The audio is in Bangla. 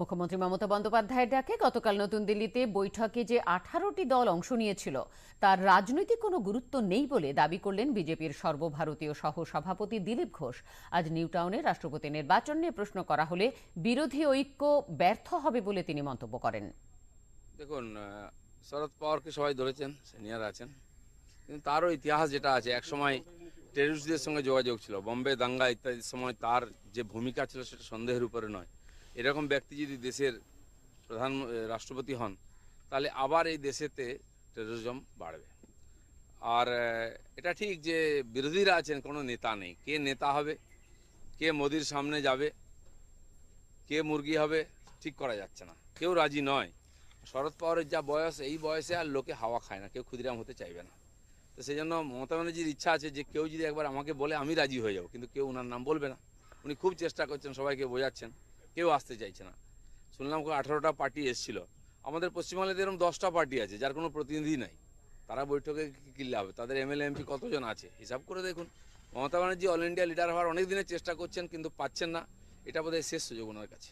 মুখ্যমন্ত্রী মমতা বন্দ্যোপাধ্যায়ের ডাকে গতকাল নতুন দিল্লিতে বৈঠকে যে আঠারোটি দল অংশ নিয়েছিল তার রাজনৈতিক কোনো গুরুত্ব নেই বলে দাবি করলেন বিজেপির সর্বভারতীয় সহ সভাপতি দিলীপ ঘোষ আজ নিউটাউনে রাষ্ট্রপতি নির্বাচন নিয়ে প্রশ্ন করা হলে বিরোধী ঐক্য ব্যর্থ হবে বলে তিনি মন্তব্য করেন দেখুন শরদ পাওয়ারকে সবাই ধরেছেন সিনিয়র আছেন কিন্তু তারও ইতিহাস যেটা আছে এক সময় টেরিস্টদের সঙ্গে যোগাযোগ ছিল বম্বে দাঙ্গা ইত্যাদির সময় তার যে ভূমিকা ছিল সেটা সন্দেহের উপরে নয় এরকম ব্যক্তি যদি দেশের প্রধান রাষ্ট্রপতি হন তাহলে আবার এই দেশেতে টেরোরিজম বাড়বে আর এটা ঠিক যে বিরোধীরা আছেন কোনো নেতা নেই কে নেতা হবে কে মোদির সামনে যাবে কে মুরগি হবে ঠিক করা যাচ্ছে না কেউ রাজি নয় শরদ পাওয়ারের যা বয়স এই বয়সে আর লোকে হাওয়া খায় না কেউ ক্ষুদিরাম হতে চাইবে না তো সেই জন্য মমতা ব্যানার্জির ইচ্ছা আছে যে কেউ যদি একবার আমাকে বলে আমি রাজি হয়ে যাব কিন্তু কেউ ওনার নাম বলবে না উনি খুব চেষ্টা করছেন সবাইকে বোঝাচ্ছেন কেউ আসতে চাইছে না শুনলাম আঠারোটা পার্টি এসেছিল আমাদের পশ্চিমবাংলাতে এরকম দশটা পার্টি আছে যার কোনো প্রতিনিধি নাই তারা বৈঠকে কী হবে তাদের এমএলএ এমপি কতজন আছে হিসাব করে দেখুন Mamata Banerjee all India leader হওয়ার অনেক দিনের চেষ্টা করছেন কিন্তু পাচ্ছেন না এটা বোধহয় শেষ সুযোগ ওনার কাছে